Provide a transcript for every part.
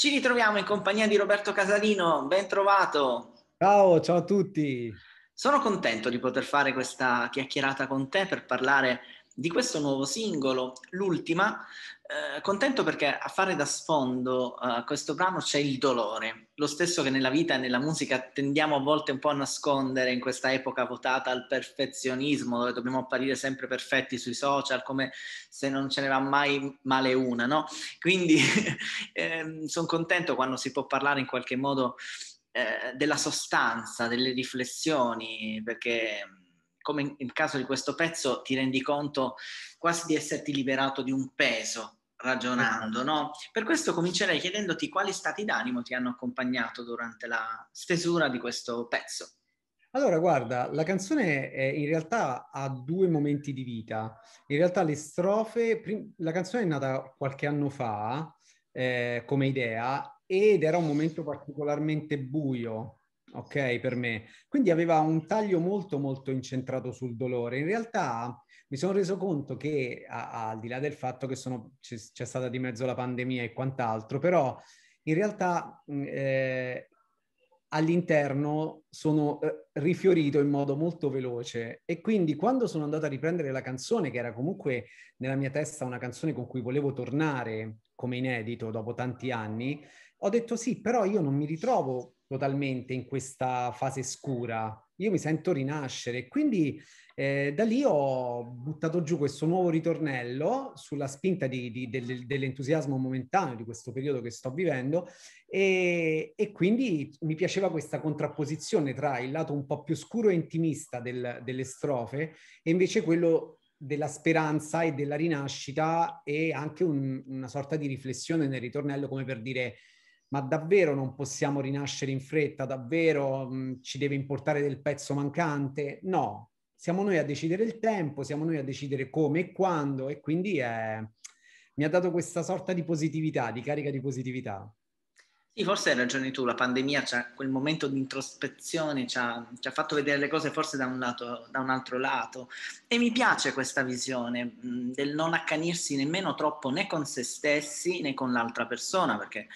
Ci ritroviamo in compagnia di Roberto Casalino, ben trovato. Ciao, ciao a tutti. Sono contento di poter fare questa chiacchierata con te per parlare di questo nuovo singolo, l'ultima, eh, contento perché a fare da sfondo a eh, questo brano c'è il dolore, lo stesso che nella vita e nella musica tendiamo a volte un po' a nascondere in questa epoca votata al perfezionismo, dove dobbiamo apparire sempre perfetti sui social, come se non ce ne va mai male una, no? Quindi eh, sono contento quando si può parlare in qualche modo eh, della sostanza, delle riflessioni, perché come nel caso di questo pezzo, ti rendi conto quasi di esserti liberato di un peso ragionando, no? Per questo comincerei chiedendoti quali stati d'animo ti hanno accompagnato durante la stesura di questo pezzo. Allora, guarda, la canzone è, eh, in realtà ha due momenti di vita. In realtà le strofe, prim- la canzone è nata qualche anno fa eh, come idea ed era un momento particolarmente buio, ok, per me. Quindi aveva un taglio molto, molto incentrato sul dolore. In realtà mi sono reso conto che a, a, al di là del fatto che sono, c'è, c'è, stata di mezzo la pandemia e quant'altro, però in realtà eh, all'interno sono eh, rifiorito in modo molto veloce e quindi quando sono andato a riprendere la canzone, che era comunque nella mia testa una canzone con cui volevo tornare come inedito dopo tanti anni, ho detto sì, però io non mi ritrovo totalmente in questa fase scura io mi sento rinascere. Quindi eh, da lì ho buttato giù questo nuovo ritornello sulla spinta di, di, del, dell'entusiasmo momentaneo di questo periodo che sto vivendo e, e, quindi mi piaceva questa contrapposizione tra il lato un po' più scuro e intimista del, delle strofe e invece quello della speranza e della rinascita e anche un, una sorta di riflessione nel ritornello come per dire ma davvero non possiamo rinascere in fretta, davvero mh, mm, ci deve importare del pezzo mancante? No, siamo noi a decidere il tempo, siamo noi a decidere come e quando e quindi è... mi ha dato questa sorta di positività, di carica di positività. Sì, forse hai ragione tu, la pandemia, cioè, quel momento di introspezione ci ha, ci ha fatto vedere le cose forse da un, lato, da un, altro lato e mi piace questa visione mh, mm, del non accanirsi nemmeno troppo né con se stessi né con l'altra persona, perché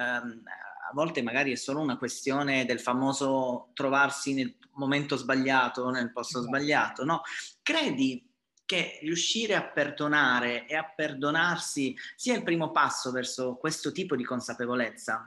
ehm, a volte magari è solo una questione del famoso trovarsi nel momento sbagliato, nel posto sì. Esatto. sbagliato, no? Credi che riuscire a perdonare e a perdonarsi sia il primo passo verso questo tipo di consapevolezza?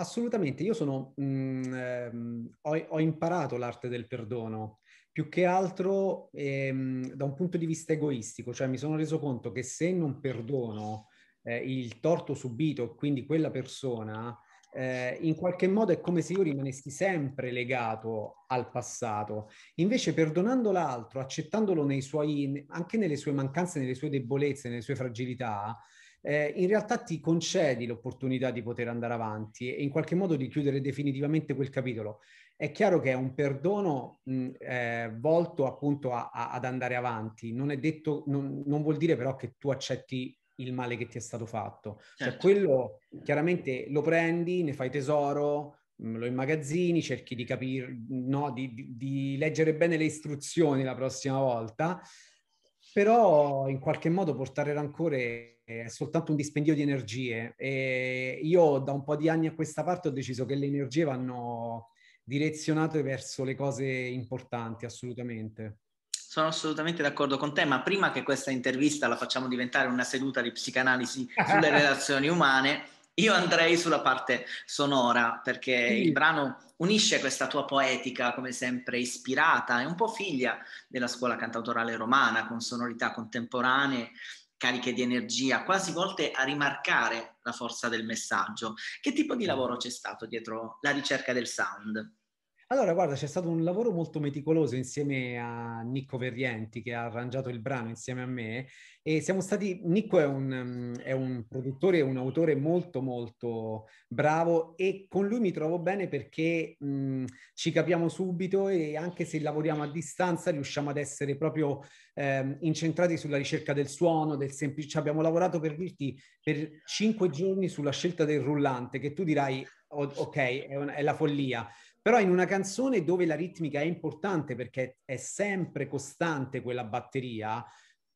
Assolutamente, io sono, mh, mm, ehm, ho, ho, imparato l'arte del perdono, più che altro ehm, da un punto di vista egoistico, cioè mi sono reso conto che se non perdono eh, il torto subito, quindi quella persona, eh, in qualche modo è come se io rimanessi sempre legato al passato. Invece perdonando l'altro, accettandolo nei suoi, anche nelle sue mancanze, nelle sue debolezze, nelle sue fragilità, eh, in realtà ti concedi l'opportunità di poter andare avanti e in qualche modo di chiudere definitivamente quel capitolo. È chiaro che è un perdono mh, eh, volto appunto a, a, ad andare avanti, non, detto, non, non vuol dire però che tu accetti il male che ti è stato fatto. Cioè, certo. Cioè, quello chiaramente lo prendi, ne fai tesoro, lo immagazzini, cerchi di capire, no, di, di, di leggere bene le istruzioni la prossima volta però in qualche modo portare rancore è soltanto un dispendio di energie e io da un po' di anni a questa parte ho deciso che le energie vanno direzionate verso le cose importanti assolutamente. Sono assolutamente d'accordo con te, ma prima che questa intervista la facciamo diventare una seduta di psicanalisi sulle relazioni umane, io andrei sulla parte sonora perché sì. Mm. il brano unisce questa tua poetica, come sempre ispirata è un po' figlia della scuola cantautorale romana, con sonorità contemporanee, cariche di energia, quasi volte a rimarcare la forza del messaggio. Che tipo di mm. lavoro c'è stato dietro la ricerca del sound? Allora, guarda, c'è stato un lavoro molto meticoloso insieme a Nicco Verrienti che ha arrangiato il brano insieme a me e siamo stati, Nicco è un, mm, è un produttore, un autore molto molto bravo e con lui mi trovo bene perché mh, mm, ci capiamo subito e anche se lavoriamo a distanza riusciamo ad essere proprio eh, incentrati sulla ricerca del suono, del semplice, cioè abbiamo lavorato per dirti per cinque giorni sulla scelta del rullante che tu dirai ok, è, una, è la follia però in una canzone dove la ritmica è importante perché è sempre costante quella batteria,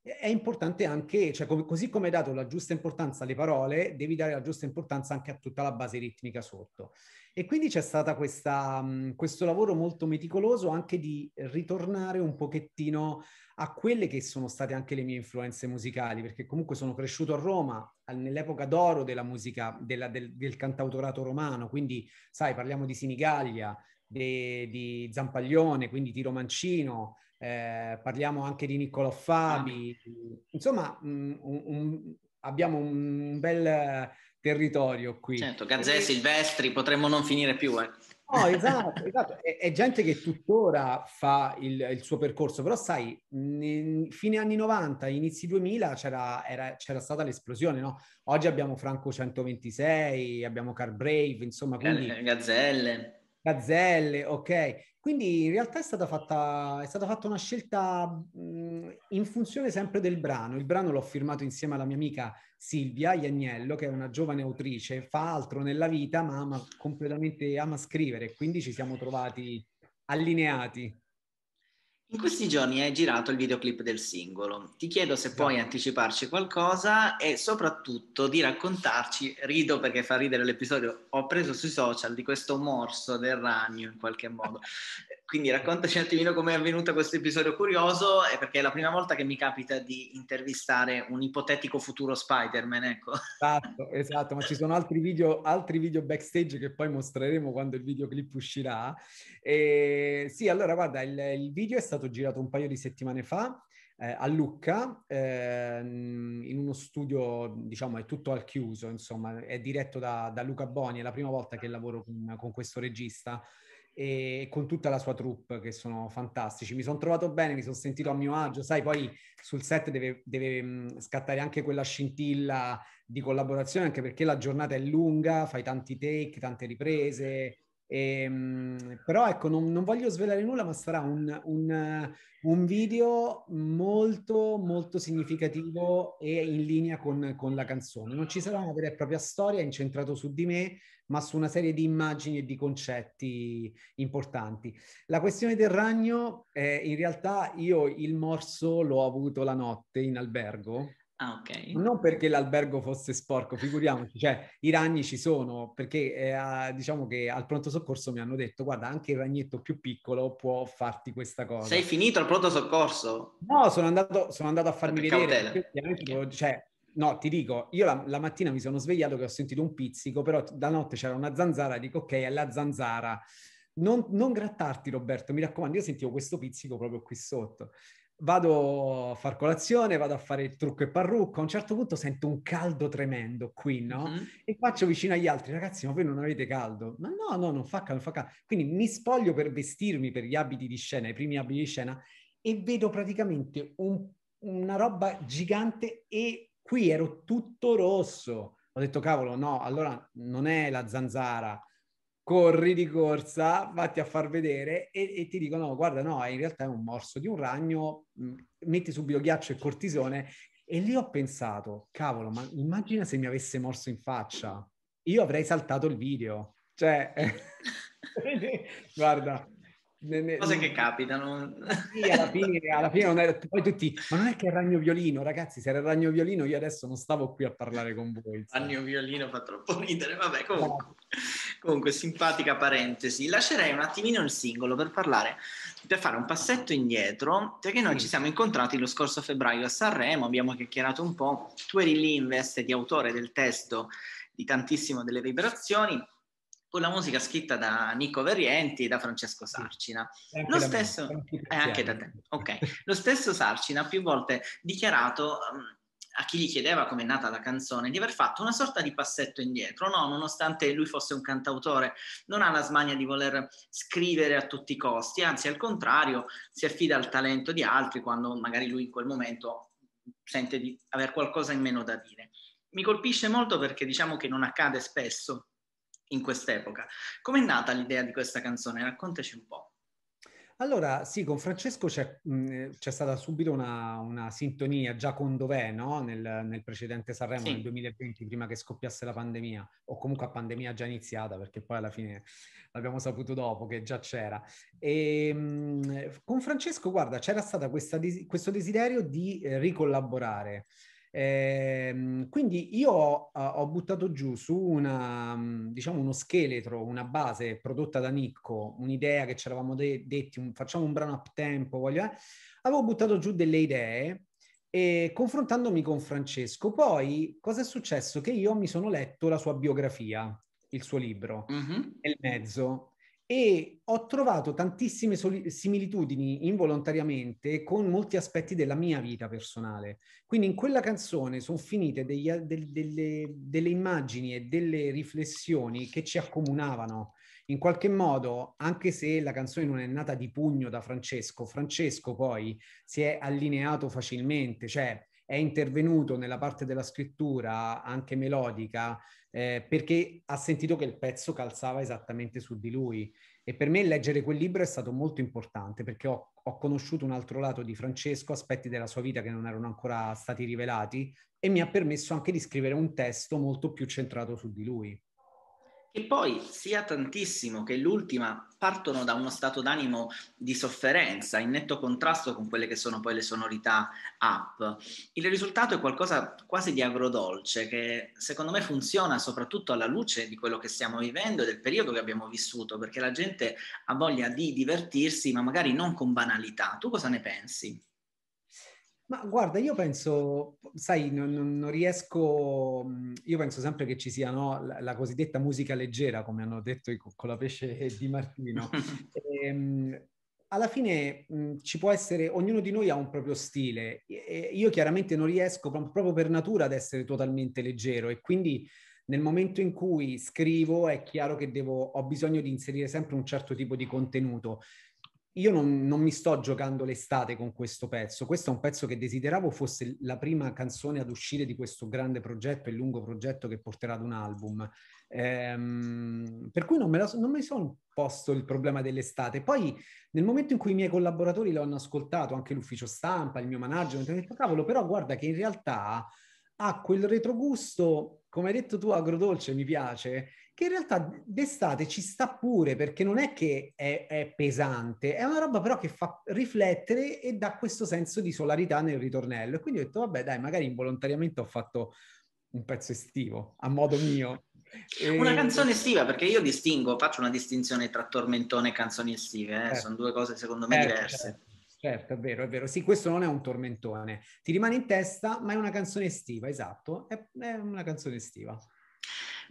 è importante anche, cioè come, così come hai dato la giusta importanza alle parole, devi dare la giusta importanza anche a tutta la base ritmica sotto. E quindi c'è stato questo lavoro molto meticoloso anche di ritornare un pochettino a quelle che sono state anche le mie influenze musicali, perché comunque sono cresciuto a Roma nell'epoca d'oro della musica, della, del, del cantautorato romano, quindi sai, parliamo di Sinigaglia, di, di Zampaglione, quindi Tiro Mancino, eh, parliamo anche di Niccolò Fabi, ah. insomma mm, un, un, abbiamo un bel territorio qui. Certo, Gazzè, Silvestri, potremmo non finire più. Eh. No, esatto, esatto. È, è, gente che tuttora fa il, il suo percorso, però sai, in, fine anni 90, inizi 2000 c'era, era, c'era stata l'esplosione, no? Oggi abbiamo Franco 126, abbiamo Car Brave, insomma, eh, quindi... Gazzelle gazzelle, ok. Quindi in realtà è stata fatta, è stata fatta una scelta mh, in funzione sempre del brano. Il brano l'ho firmato insieme alla mia amica Silvia Iagnello, che è una giovane autrice, fa altro nella vita, ma ama completamente ama scrivere. Quindi ci siamo trovati allineati. In questi giorni hai girato il videoclip del singolo. Ti chiedo se puoi esatto. anticiparci qualcosa e soprattutto di raccontarci, rido perché fa ridere l'episodio, ho preso sui social di questo morso del ragno in qualche modo, Quindi raccontaci un attimino come è avvenuto questo episodio curioso, eh, perché è la prima volta che mi capita di intervistare un ipotetico futuro Spider-Man, ecco. Esatto, esatto, ma ci sono altri video, altri video backstage che poi mostreremo quando il videoclip uscirà. E, sì, allora guarda, il, il video è stato girato un paio di settimane fa, eh, a Lucca, eh, in uno studio, diciamo, è tutto al chiuso, insomma, è diretto da, da Luca Boni, è la prima volta che lavoro con, con questo regista e con tutta la sua troupe che sono fantastici. Mi sono trovato bene, mi sono sentito a mio agio, sai, poi sul set deve, deve, scattare anche quella scintilla di collaborazione, anche perché la giornata è lunga, fai tanti take, tante riprese, e, ehm, però ecco, non, non, voglio svelare nulla, ma sarà un, un, un, video molto, molto significativo e in linea con, con, la canzone. Non ci sarà una vera e propria storia incentrato su di me, ma su una serie di immagini e di concetti importanti. La questione del ragno, eh, in realtà io il morso l'ho avuto la notte in albergo. Ah, okay. Non perché l'albergo fosse sporco, figuriamoci, cioè i ragni ci sono, perché eh, diciamo che al pronto soccorso mi hanno detto guarda anche il ragnetto più piccolo può farti questa cosa. Sei finito al pronto soccorso? No, sono andato, sono andato a farmi per vedere. Perché, cioè, no, ti dico, io la, la, mattina mi sono svegliato che ho sentito un pizzico, però da notte c'era una zanzara, dico ok, è la zanzara. Non, non grattarti Roberto, mi raccomando, io sentivo questo pizzico proprio qui sotto vado a far colazione, vado a fare il trucco e parrucco, a un certo punto sento un caldo tremendo qui, no? Mm-hmm. E faccio vicino agli altri, ragazzi, ma voi non avete caldo? Ma no, no, non fa caldo, non fa caldo. Quindi mi spoglio per vestirmi per gli abiti di scena, i primi abiti di scena, e vedo praticamente un, una roba gigante e qui ero tutto rosso. Ho detto, cavolo, no, allora non è la zanzara, corri di corsa, vatti a far vedere e, e ti dicono guarda no, in realtà è un morso di un ragno, mm, metti subito ghiaccio e cortisone e lì ho pensato, cavolo, ma immagina se mi avesse morso in faccia, io avrei saltato il video, cioè... Guarda, ne, Cose che capitano. Sì, alla fine, alla fine non è... Poi tutti, ma non è che è il ragno violino, ragazzi, se era il ragno violino io adesso non stavo qui a parlare con voi. Il Ragno violino fa troppo ridere, vabbè, comunque. No. Comunque, simpatica parentesi. Lascerei un attimino il singolo per parlare, per fare un passetto indietro, perché noi sì. ci siamo incontrati lo scorso febbraio a Sanremo, abbiamo chiacchierato un po', tu eri lì in veste di autore del testo di tantissimo delle vibrazioni, con la musica scritta da Nico Verrienti e da Francesco Sarcina. Sì, lo, stesso, eh, da okay. lo stesso Sarcina ha più volte dichiarato ehm, a chi gli chiedeva come è nata la canzone di aver fatto una sorta di passetto indietro, no? nonostante lui fosse un cantautore, non ha la smania di voler scrivere a tutti i costi, anzi al contrario si affida al talento di altri quando magari lui in quel momento sente di aver qualcosa in meno da dire. Mi colpisce molto perché diciamo che non accade spesso in quest'epoca. è nata l'idea di questa canzone? Raccontaci un po'. Allora, sì, con Francesco c'è, mm, eh, c'è stata subito una, una, sintonia già con Dov'è, no? nel, nel, precedente Sanremo sì. nel 2020, prima che scoppiasse la pandemia, o comunque a pandemia già iniziata, perché poi alla fine l'abbiamo saputo dopo che già c'era. E, ehm, con Francesco, guarda, c'era stato questo desiderio di eh, ricollaborare. Eh, quindi io ho, ho, buttato giù su una, mhmm, diciamo uno scheletro, una base prodotta da Nicco, un'idea che ci eravamo de- detti, un, facciamo un brano up tempo, voglio, eh? avevo buttato giù delle idee e eh, confrontandomi con Francesco. Poi cosa è successo? Che io mi sono letto la sua biografia, il suo libro, mm-hmm. nel mezzo e ho trovato tantissime soli- similitudini involontariamente con molti aspetti della mia vita personale. Quindi in quella canzone sono finite degli, del, delle, delle, immagini e delle riflessioni che ci accomunavano. In qualche modo, anche se la canzone non è nata di pugno da Francesco, Francesco poi si è allineato facilmente, cioè è intervenuto nella parte della scrittura anche melodica eh, perché ha sentito che il pezzo calzava esattamente su di lui. E per me leggere quel libro è stato molto importante perché ho, ho conosciuto un altro lato di Francesco, aspetti della sua vita che non erano ancora stati rivelati e mi ha permesso anche di scrivere un testo molto più centrato su di lui che poi sia tantissimo che l'ultima partono da uno stato d'animo di sofferenza, in netto contrasto con quelle che sono poi le sonorità up. Il risultato è qualcosa quasi di agrodolce che secondo me funziona soprattutto alla luce di quello che stiamo vivendo e del periodo che abbiamo vissuto, perché la gente ha voglia di divertirsi, ma magari non con banalità. Tu cosa ne pensi? Ma guarda, io penso, sai, non, non, riesco, io penso sempre che ci sia no, la, la, cosiddetta musica leggera, come hanno detto i Colapesce di Martino. e, ehm, alla fine mh, ci può essere, ognuno di noi ha un proprio stile. E, io chiaramente non riesco proprio per natura ad essere totalmente leggero e quindi nel momento in cui scrivo è chiaro che devo, ho bisogno di inserire sempre un certo tipo di contenuto io non, non, mi sto giocando l'estate con questo pezzo, questo è un pezzo che desideravo fosse la prima canzone ad uscire di questo grande progetto e lungo progetto che porterà ad un album. Ehm, per cui non, me la, non mi sono posto il problema dell'estate. Poi nel momento in cui i miei collaboratori lo hanno ascoltato, anche l'ufficio stampa, il mio manager, mi hanno detto cavolo, però guarda che in realtà ha quel retrogusto, come hai detto tu, agrodolce, mi piace, che in realtà d'estate ci sta pure perché non è che è, è pesante, è una roba però che fa riflettere e dà questo senso di solarità nel ritornello. E quindi ho detto, vabbè dai, magari involontariamente ho fatto un pezzo estivo, a modo mio. Una canzone estiva, perché io distingo, faccio una distinzione tra tormentone e canzoni estive, eh? certo. Eh. sono due cose secondo me eh, certo, diverse. Certo. Certo, è vero, è vero. Sì, questo non è un tormentone. Ti rimane in testa, ma è una canzone estiva, esatto. È, è una canzone estiva.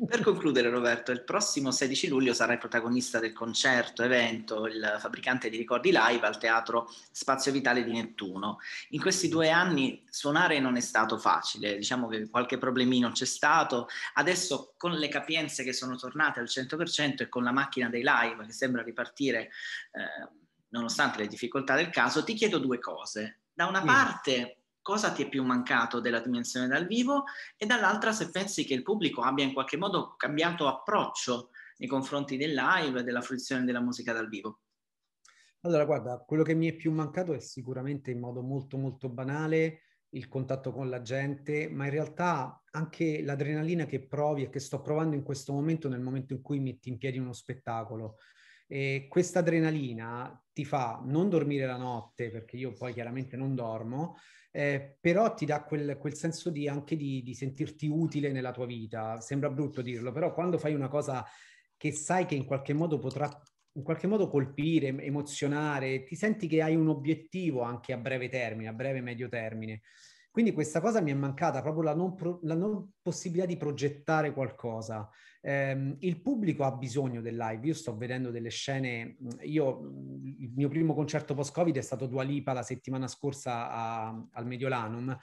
Per concludere Roberto, il prossimo 16 luglio sarai protagonista del concerto evento Il fabbricante di ricordi live al teatro Spazio Vitale di Nettuno. In questi due anni suonare non è stato facile, diciamo che qualche problemino c'è stato, adesso con le capienze che sono tornate al 100% e con la macchina dei live che sembra ripartire eh, nonostante le difficoltà del caso, ti chiedo due cose. Da una mm. parte cosa ti è più mancato della dimensione dal vivo e dall'altra se pensi che il pubblico abbia in qualche modo cambiato approccio nei confronti del live e della fruizione della musica dal vivo. Allora, guarda, quello che mi è più mancato è sicuramente in modo molto molto banale il contatto con la gente, ma in realtà anche l'adrenalina che provi e che sto provando in questo momento, nel momento in cui metti in piedi uno spettacolo. E questa adrenalina ti fa non dormire la notte, perché io poi chiaramente non dormo, eh, però ti dà quel, quel senso di, anche di, di sentirti utile nella tua vita. Sembra brutto dirlo, però quando fai una cosa che sai che in qualche modo potrà in qualche modo colpire, emozionare, ti senti che hai un obiettivo anche a breve termine, a breve medio termine. Quindi questa cosa mi è mancata, proprio la non, pro- la non possibilità di progettare qualcosa. Eh, il pubblico ha bisogno del live, io sto vedendo delle scene, mm, io, mm, il mio primo concerto post-Covid è stato Dua Lipa la settimana scorsa a, al Mediolanum,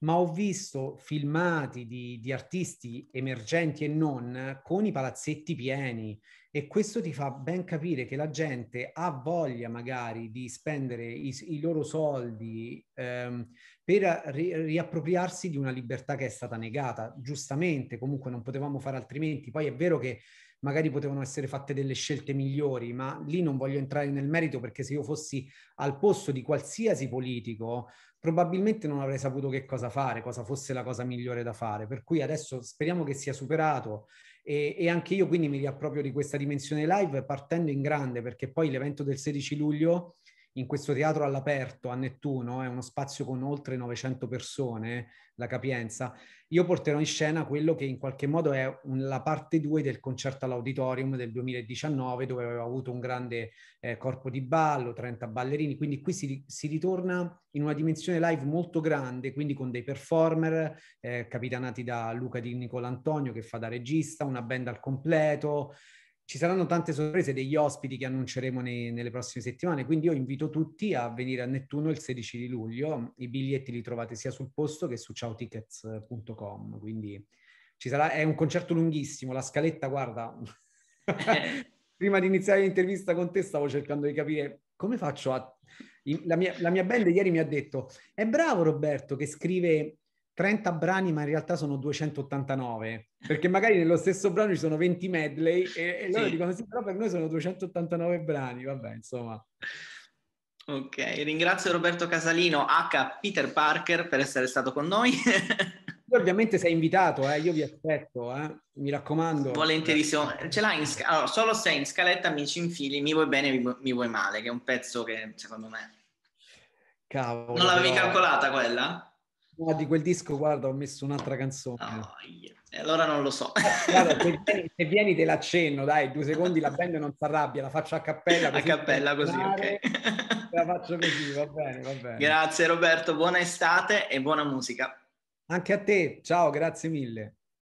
ma ho visto filmati di, di, artisti emergenti e non con i palazzetti pieni, e questo ti fa ben capire che la gente ha voglia magari di spendere i, i loro soldi ehm, per ri, riappropriarsi di una libertà che è stata negata, giustamente, comunque non potevamo fare altrimenti. Poi è vero che magari potevano essere fatte delle scelte migliori, ma lì non voglio entrare nel merito perché se io fossi al posto di qualsiasi politico, probabilmente non avrei saputo che cosa fare, cosa fosse la cosa migliore da fare. Per cui adesso speriamo che sia superato e, e, anche io quindi mi riapproprio di questa dimensione live partendo in grande perché poi l'evento del 16 luglio in questo teatro all'aperto a Nettuno, è uno spazio con oltre 900 persone, la capienza, io porterò in scena quello che in qualche modo è la parte 2 del concerto all'auditorium del 2019, dove aveva avuto un grande eh, corpo di ballo, 30 ballerini, quindi qui si, si, ritorna in una dimensione live molto grande, quindi con dei performer eh, capitanati da Luca Di Nicolantonio che fa da regista, una band al completo, ci saranno tante sorprese degli ospiti che annunceremo nei, nelle prossime settimane, quindi io invito tutti a venire a Nettuno il 16 di luglio, i biglietti li trovate sia sul posto che su ciaotickets.com, quindi ci sarà, è un concerto lunghissimo, la scaletta, guarda, prima di iniziare l'intervista con te stavo cercando di capire come faccio a... La mia, la mia band ieri mi ha detto, è bravo Roberto che scrive 30 brani, ma in realtà sono 289, perché magari nello stesso brano ci sono 20 medley e, e loro sì. dicono sì, però per noi sono 289 brani, vabbè, insomma. Ok, ringrazio Roberto Casalino, H. Peter Parker, per essere stato con noi. ovviamente sei invitato, eh? io vi aspetto, eh? mi raccomando. Volentierissimo, ce l'hai in scaletta, allora, solo se in scaletta mi ci infili, mi vuoi bene, mi vuoi, mi vuoi male, che è un pezzo che secondo me... Cavolo, non l'avevi però... calcolata quella? No, ah, di quel disco, guarda, ho messo un'altra canzone. Oh, yeah. Allora non lo so. Eh, guarda, se, vieni, se vieni te l'accenno, dai, due secondi la band non si arrabbia, la faccio a cappella. A cappella così, ok. La faccio così, va bene, va bene. Grazie Roberto, buona estate e buona musica. Anche a te, ciao, grazie mille.